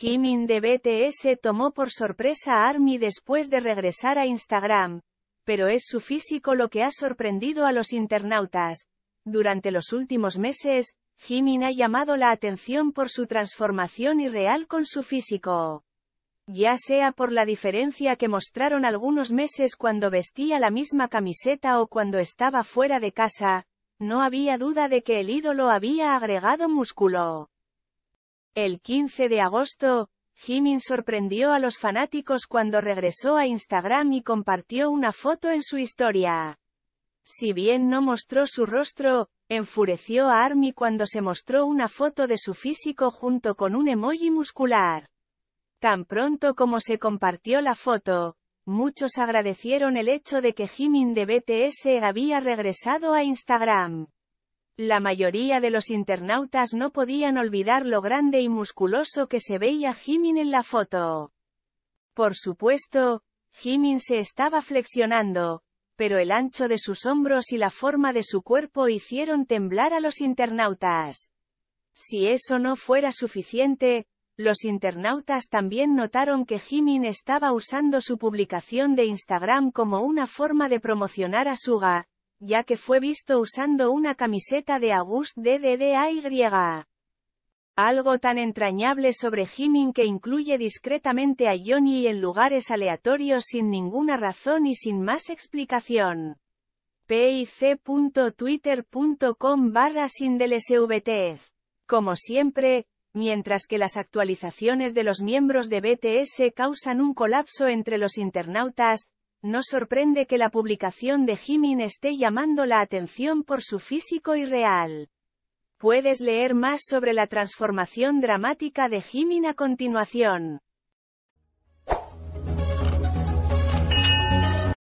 Jimin de BTS tomó por sorpresa a ARMY después de regresar a Instagram, pero es su físico lo que ha sorprendido a los internautas. Durante los últimos meses, Jimin ha llamado la atención por su transformación irreal con su físico. Ya sea por la diferencia que mostraron algunos meses cuando vestía la misma camiseta o cuando estaba fuera de casa, no había duda de que el ídolo había agregado músculo. El 15 de agosto, Jimin sorprendió a los fanáticos cuando regresó a Instagram y compartió una foto en su historia. Si bien no mostró su rostro, enfureció a Army cuando se mostró una foto de su físico junto con un emoji muscular. Tan pronto como se compartió la foto, muchos agradecieron el hecho de que Jimin de BTS había regresado a Instagram. La mayoría de los internautas no podían olvidar lo grande y musculoso que se veía Jimin en la foto. Por supuesto, Jimin se estaba flexionando, pero el ancho de sus hombros y la forma de su cuerpo hicieron temblar a los internautas. Si eso no fuera suficiente, los internautas también notaron que Jimin estaba usando su publicación de Instagram como una forma de promocionar a Suga, ya que fue visto usando una camiseta de August DDDAY. Algo tan entrañable sobre Jimin que incluye discretamente a Johnny en lugares aleatorios sin ninguna razón y sin más explicación. pic.twitter.com barra Como siempre, mientras que las actualizaciones de los miembros de BTS causan un colapso entre los internautas, no sorprende que la publicación de Jimin esté llamando la atención por su físico y real. Puedes leer más sobre la transformación dramática de Jimin a continuación.